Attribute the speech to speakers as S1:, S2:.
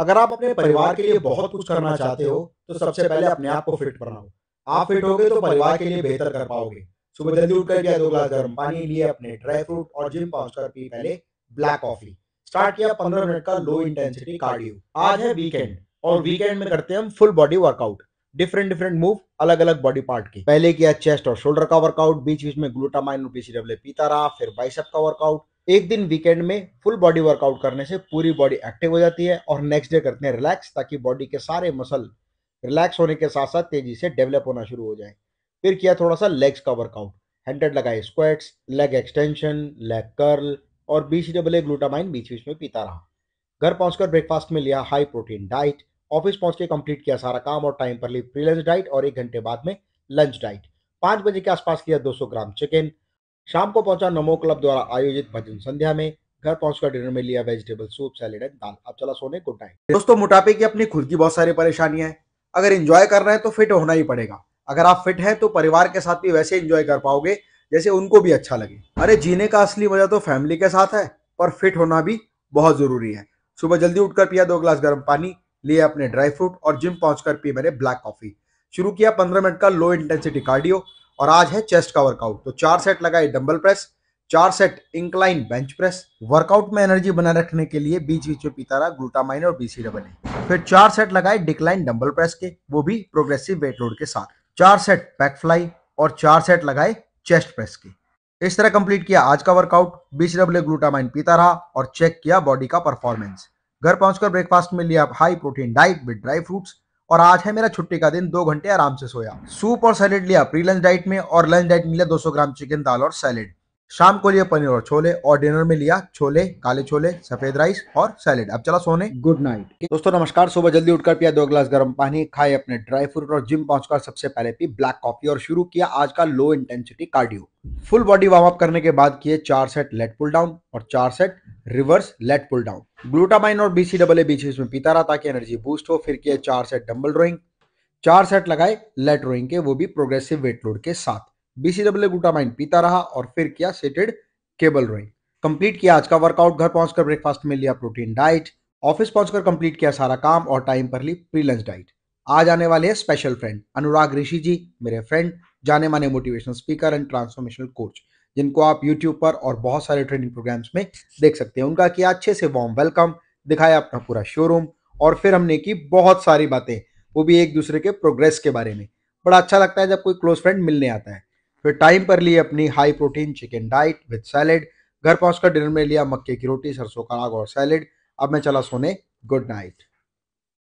S1: अगर आप अपने परिवार के लिए बहुत कुछ करना चाहते हो तो सबसे पहले अपने आप को फिट बनाओ
S2: आप फिट होगे तो परिवार के लिए बेहतर कर पाओगे
S1: सुबह जल्दी उठ करके दो ग्लास गर्म पानी लिए अपने ड्राई फ्रूट और जिम पहुंचकर पी पहले ब्लैक कॉफी स्टार्ट किया पंद्रह मिनट का लो इंटेंसिटी कार्डियो आज है वीकेंड और वीकेंड में करते हैं हम full body workout different different move अलग अलग बॉडी पार्ट के पहले किया चेस्ट और शोल्डर का वर्कआउट बीच बीच में ग्लूटामाइन पीता रहा फिर बाइसअप का वर्कआउट एक दिन वीकेंड में फुल बॉडी वर्कआउट करने से पूरी बॉडी एक्टिव हो जाती है और नेक्स्ट डे करते हैं रिलैक्स ताकि बॉडी के सारे मसल रिलैक्स होने के साथ साथ तेजी से डेवलप होना शुरू हो जाए फिर किया थोड़ा सा लेग्स का वर्कआउट हंड्रेड लगाए squats leg extension leg curl और बीच डबल ए ग्लूटामाइन बीच बीच में पीता रहा घर पहुंचकर ब्रेकफास्ट में लिया हाई प्रोटीन डाइट ऑफिस पहुंच के कंप्लीट किया सारा काम और टाइम पर ली प्री लंच डाइट और एक घंटे बाद में लंच डाइट पाँच बजे के आसपास किया 200 ग्राम चिकन शाम को पहुंचा नमो क्लब द्वारा आयोजित भजन संध्या में घर पहुंचकर डिनर में लिया vegetable soup salad and dal अब चला सोने गुड नाइट दोस्तों मोटापे की अपनी खुद की बहुत सारी परेशानियां हैं अगर इंजॉय करना है तो फिट होना ही पड़ेगा अगर आप फिट हैं तो परिवार के साथ भी वैसे इंजॉय कर पाओगे जैसे उनको भी अच्छा लगे अरे जीने का असली मजा तो फैमिली के साथ है पर फिट होना भी बहुत जरूरी है सुबह जल्दी उठकर पिया दो ग्लास गर्म पानी लिए अपने ड्राई फ्रूट और जिम पहुंचकर पिए मैंने ब्लैक कॉफी शुरू किया पंद्रह मिनट का लो इंटेंसिटी कार्डियो और आज है चेस्ट का वर्कआउट तो चार सेट लगाए डंबल प्रेस चार set incline bench press workout में एनर्जी बनाए रखने के लिए बीच बीच में पीता रहा ग्लूटामाइन और बीसी डबल फिर चार सेट लगाए डिक्लाइन डंबल प्रेस के वो भी प्रोग्रेसिव वेट लोड के साथ चार सेट पैक फ्लाई और चार सेट लगाए चेस्ट प्रेस के इस तरह कंप्लीट किया आज का वर्कआउट बीच डब्ल्यू ग्लूटामाइन पीता रहा और चेक किया बॉडी का परफॉर्मेंस घर पहुंचकर ब्रेकफास्ट में लिया high protein diet with dry fruits और आज है मेरा छुट्टी का दिन दो घंटे आराम से सोया सूप और सैलेड लिया प्री लंच डाइट में और लंच डाइट मिला 200 ग्राम चिकन दाल और सैलेड शाम को लिया पनीर और छोले और डिनर में लिया छोले काले छोले सफेद राइस और सैलेड अब चला सोने गुड नाइट दोस्तों नमस्कार सुबह जल्दी उठकर पिया दो ग्लास गर्म पानी खाए अपने ड्राई फ्रूट और जिम पहुंचकर सबसे पहले पी ब्लैक कॉफी और शुरू किया आज का low intensity cardio full body warm up करने के बाद किए चार सेट लेट पुल डाउन और चार set reverse lat pull down glutamine और बीसी डबल ए बीच बीच में पीता रहा ताकि एनर्जी बूस्ट हो फिर किए चार सेट डम्बल रोइंग चार सेट लगाए लेट रोइंग के वो भी प्रोग्रेसिव वेट लोड के साथ बीसीडब्ल्यू ग्लूटामाइन पीता रहा और फिर किया सेटेड केबल रोइंग कंप्लीट किया आज का वर्कआउट घर पहुंचकर ब्रेकफास्ट में लिया प्रोटीन डाइट ऑफिस पहुंचकर कंप्लीट किया सारा काम और टाइम पर ली प्री लंच डाइट आज आने वाले हैं स्पेशल फ्रेंड अनुराग ऋषि जी मेरे फ्रेंड जाने माने motivational speaker and transformational coach जिनको आप यूट्यूब पर और बहुत सारे ट्रेनिंग प्रोग्राम्स में देख सकते हैं उनका किया अच्छे से वार्म वेलकम दिखाया अपना पूरा शोरूम और फिर हमने की बहुत सारी बातें वो भी एक दूसरे के प्रोग्रेस के बारे में बड़ा अच्छा लगता है जब कोई क्लोज फ्रेंड मिलने आता है फिर टाइम पर लिए अपनी high protein chicken diet with salad घर पहुंचकर डिनर में लिया मक्के की रोटी सरसों का आग और सैलेड अब मैं चला सोने गुड नाइट